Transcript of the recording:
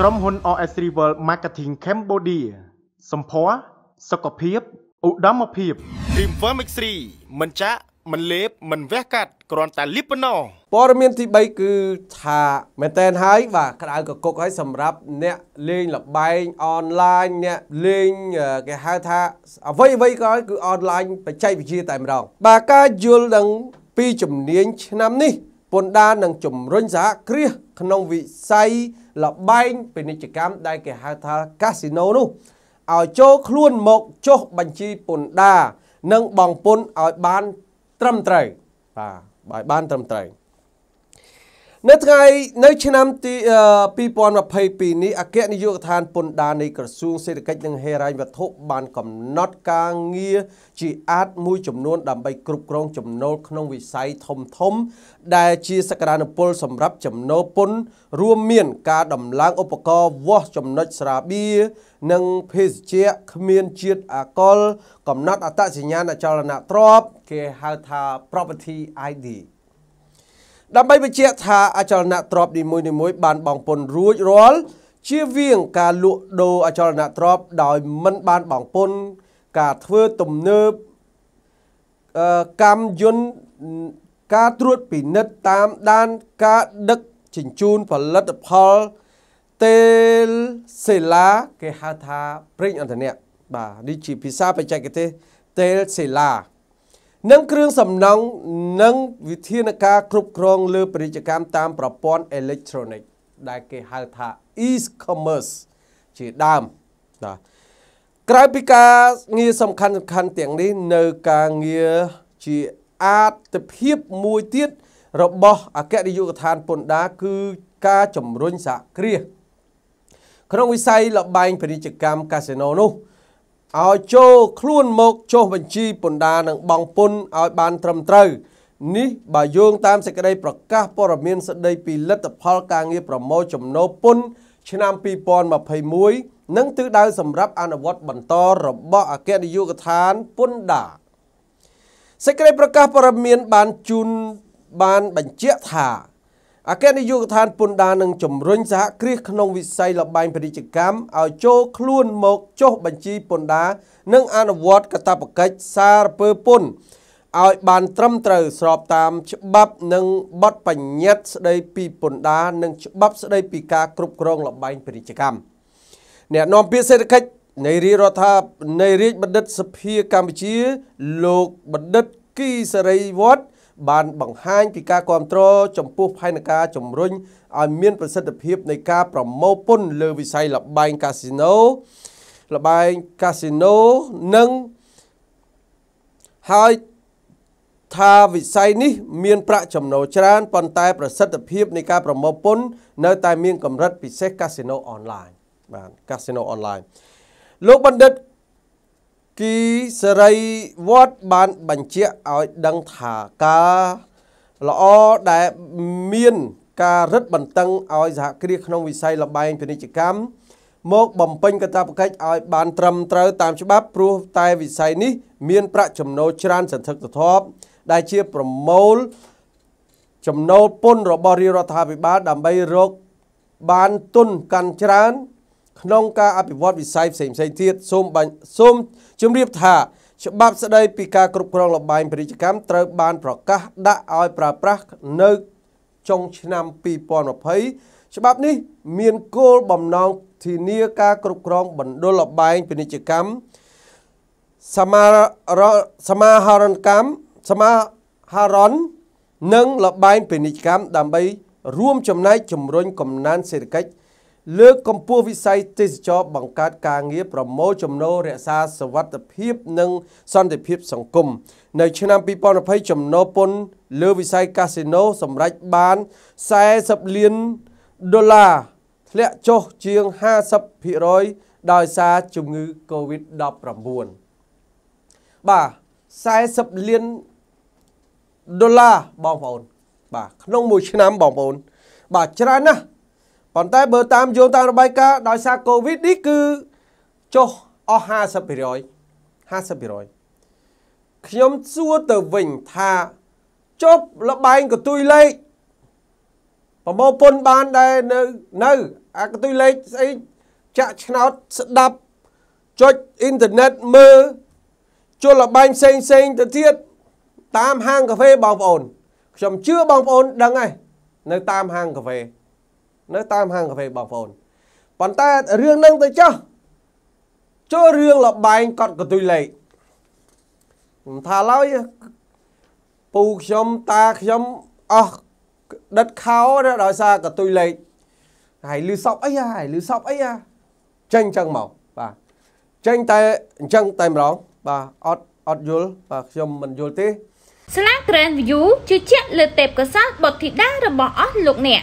ក្រុមហ៊ុន OS Rival Marketing Cambodia សម្ផស្សសុខភាពឧត្តមភាព Dreamwear Mix 3មិនចាក់មិនលេបមិនវះកាត់គ្រាន់តែលីបប៉ុណ្ណោះព័ត៌មានទី3គឺថាមែនតែនហើយបាទក្តៅកគុកហើយសម្រាប់ អ្នកលេងលបែងអនឡាញអ្នកលេងគេហៅថាអ្វីអ្វីក៏ឲ្យគឺអនឡាញបច្ចេកវិទ្យាតែម្ដងបាទការយល់ដឹងពីជំនាញឆ្នាំនេះពន្ធដារនិងជំរុញសហគ្រាសក្នុងវិស័យលបែងពាណិជ្ជកម្មដែលគេហៅថាកាស៊ីណូនោះឲ្យចូលខ្លួនមកចុះបញ្ជីពន្ធដារនិងបង់ពន្ធឲ្យបាន ត្រឹមត្រូវបាទបើបាន ត្រឹមត្រូវនៅថ្ងៃនៅឆ្នាំទី2022នេះអគ្គនាយកដ្ឋានពន្ធដារនៃក្រសួងសេដ្ឋកិច្ចនិងហិរញ្ញវត្ថុបានកំណត់ការងារជាអាចមួយចំនួនដើម្បីគ្រប់គ្រងចំណូលក្នុងវិស័យធំធំ ដែលជាសក្តានុពល សម្រាប់ចំណូលពន្ធរួមមាន ការដំឡើងឧបករណ៍វាស់ចំណុចស្រាបៀរនិងភេសជ្ជៈគ្មានជាតិអាល់កុលកំណត់អត្តសញ្ញាណអចលនទ្រព្យគេហៅថា property ID ដើម្បីបញ្ជាក់ថាអចលនទ្រព្យនីមួយៗបានបងពុនរួចរាល់ជាវៀងការលក់ដូរអចលនទ្រព្យដោយមិនបានបងពុន ការធ្វើទំនើបកម្មយន្តការត្រួតពិនិត្យតាមដានការដឹកជញ្ជូនផលិតផលតេលសេឡាគេហៅថាប្រេងឥន្ធនៈបាទនេះជាភាសាបច្ចេកទេសតេលសេឡានិងគ្រឿងសំណង់និង វិធានការគ្រប់គ្រងលើពាណិជ្ជកម្មតាមប្រព័ន្ធអេເລັກត្រូនិកដែលគេហៅថា e-commerce ជាដើមបាទក្រៅពីការងារសំខាន់សំខាន់ទាំងនេះ នៅការងារជាអាទិភាពមួយទៀត របស់អគ្គនាយកដ្ឋានពន្ធដារគឺការជំរុញសហគ្រាសក្នុងវិស័យលបែងពាណិជ្ជកម្មកាស៊ីណូនោះឲ្យចូលខ្លួនមកចុះបញ្ជីពន្ធដារនិងបង់ពន្ធឲ្យបានត្រឹមត្រូវ នេះបើយោងតាមសេចក្តីប្រកាសព័ត៌មានស្តីពីលទ្ធផលការងារប្រមូលចំណូលពន្ធឆ្នាំ2021និងទិសដៅសម្រាប់អនុវត្តបន្តរបស់អគ្គនាយកដ្ឋានពន្ធដារសេចក្តីប្រកាសព័ត៌មានបានជូនបានបញ្ជាក់ថាអគ្គនាយកដ្ឋានពន្ធដារនឹងជំរុញសហគ្រាសក្នុងវិស័យលបែងពាណិជ្ជកម្មឲ្យចូលខ្លួនមកចុះបញ្ជីពន្ធដារនិងអនុវត្តកាតព្វកិច្ចសារពើពន្ធឲ្យបាន ត្រឹមត្រូវស្របតាម ច្បាប់និងបទបញ្ញត្តិស្តីពីពន្ធដារនិងច្បាប់ ស្តីពីការគ្រប់គ្រងលបែងពាណិជ្ជកម្មអ្នកនាំពាក្យសេដ្ឋកិច្ចនៃរាជរដ្ឋាភិបាលនៃរាជបណ្ឌិតសភាកម្ពុជាលោកបណ្ឌិតគីសរីវត្តបានបង្ហាញពីការគ្រប់គ្រងចំពោះផែនការជំរុញឲ្យមាន ប្រសិទ្ធភាពនៃការប្រមូលពន្ធលើវិស័យលបែងកាស៊ីណូលបែងកាស៊ីណូនិងហើយថាវិស័យនេះ មាន ប្រាក់ចំណូលច្រើនប៉ុន្តែ ប្រសិទ្ធភាពនៃការប្រមូលពន្ធនៅ តែមានកម្រិតពិសេសកាស៊ីណូអនឡាញបាទកាស៊ីណូអនឡាញលោកបណ្ឌិតគីសរីវត្តបានបញ្ជាក់ឲ្យដឹងថាការល្អដែលមានការរឹតបន្តឹងឲ្យសហគ្រាសក្នុងវិស័យលបែងពាណិជ្ជកម្មមកបំពេញកាតព្វកិច្ចឲ្យបានត្រឹមត្រូវតាមច្បាប់ព្រោះតែវិស័យនេះមានប្រាក់ចំណូលច្រើនសន្ធឹកសន្ធាប់ដែលជាប្រមូល ចំណូលពន្ធរបស់រាជរដ្ឋាភិបាលដើម្បីរកបានទុនកាន់ច្រើនក្នុងការអភិវឌ្ឍវិស័យផ្សេងផ្សេងទៀតសូមសូមជម្រាបថាច្បាប់ស្តីពីការគ្រប់គ្រងលបែងពាណិជ្ជកម្មត្រូវ បានប្រកាសដាក់ឲ្យ ប្រើប្រាស់នៅចុងឆ្នាំ2020ច្បាប់នេះ មានគោលបំណងធានាការគ្រប់គ្រងបណ្ដុលលបែងពាណិជ្ជកម្មសមារសមាហរណកម្មសមាហរណនិងលបែងពាណិជ្ជកម្មដើម្បីរួមចំណែកជំរុញកំណើនសេដ្ឋកិច្ចលើកកម្ពស់វិស័យទេសចរបង្កើតការងារប្រមូលចំណូលរក្សាសวัสดิភាពនិងសន្តិភាពសង្គមនៅឆ្នាំ2020ចំណូលពន្ធលើវិស័យកាស៊ីណូសម្រេចបាន40លានដុល្លារធ្លាក់ចុះជាង50%ដោយសារជំងឺ Covid-19 បាទ40លានដុល្លារបងប្អូនបាទក្នុងមួយឆ្នាំបងប្អូន បាទច្រើនណាស់ប៉ុន្តែបើតាមយោងតាមរបាយការណ៍ដោយសារ Covid នេះគឺចុះអស់50% 50%ខ្ញុំសួរទៅវិញថាចប់លបែងកតុយលេខប្រមូលពុនបានដែរនៅនៅអាកតុយលេខស្អីចាក់ឆ្នោតស្ដាប់ចុចអ៊ីនធឺណិតមើលជលបែងផ្សេងផ្សេងទៅទៀតតាមហាងកាហ្វេបងប្អូនខ្ញុំជឿបងប្អូនដឹងហើយនៅតាមហាងកាហ្វេនៅតាមហាងកាហ្វេបងប្អូនប៉ុន្តែរឿងនឹងទៅចោះចូលរឿងលបែងកត់កន្ទុយលេខខ្ញុំថាឡើយពូខ្ញុំតាខ្ញុំអស់ដិតខោដោយសារកន្ទុយលេខហើយលឺសពអីហើយលឺសពអីហ่าចេញចឹងមកបាទចេញតែអញ្ចឹងតែម្ដងបាទអត់អត់យល់បាទខ្ញុំមិនយល់ទេសាលា Grand View ជឿជាក់លើទេពកោសល្យបុត្រធីតារបស់អស់លោកអ្នក